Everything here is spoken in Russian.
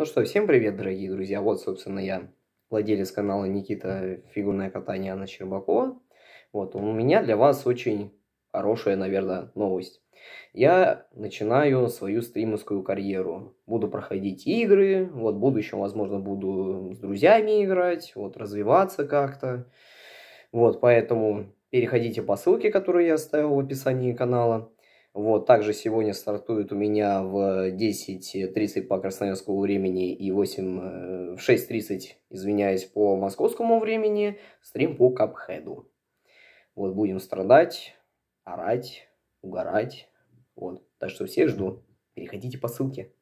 Ну что, всем привет, дорогие друзья. Вот, собственно, я владелец канала Никита Фигурное катание Анна Щербакова. Вот, у меня для вас очень хорошая, наверное, новость. Я начинаю свою стримовскую карьеру. Буду проходить игры, вот в будущем, возможно, буду с друзьями играть, вот развиваться как-то. Вот, поэтому переходите по ссылке, которую я оставил в описании канала. Вот, также сегодня стартует у меня в 10.30 по красноярскому времени и 8, э, в 6.30, извиняюсь, по московскому времени стрим по капхеду. Вот, будем страдать, орать, угорать. Вот, так что все жду. Переходите по ссылке.